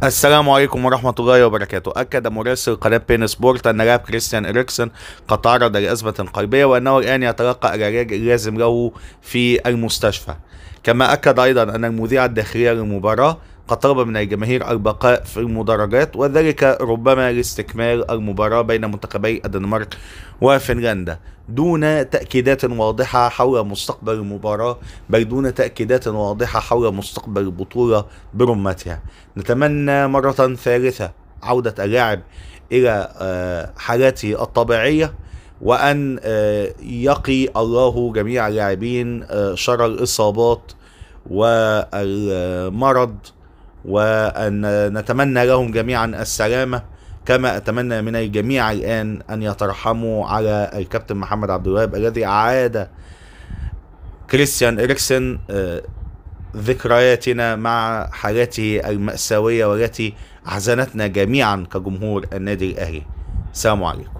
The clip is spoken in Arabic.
السلام عليكم ورحمة الله وبركاته أكد مراسل قناة بين سبورت أن لاعب كريستيان إريكسون قد تعرض لأزمة قلبية وأنه الآن يتلقى العلاج اللازم له في المستشفى كما أكد أيضا أن المذيع الداخلي للمباراة قد طلب من الجماهير البقاء في المدرجات وذلك ربما لاستكمال المباراة بين منتخبي الدنمارك وفنلندا دون تأكيدات واضحة حول مستقبل المباراة بل دون تأكيدات واضحة حول مستقبل البطولة برمتها نتمنى مرة ثالثة عودة اللاعب إلى آه، حالته الطبيعية وأن آه، يقي الله جميع اللاعبين آه، شر الإصابات والمرض وأن نتمنى لهم جميعا السلامة كما أتمنى من الجميع الآن أن يترحموا على الكابتن محمد عبد الوهاب الذي أعاد كريستيان إريكسن آه، ذكرياتنا مع حالته المأساوية والتي أحزنتنا جميعا كجمهور النادي الأهلي السلام عليكم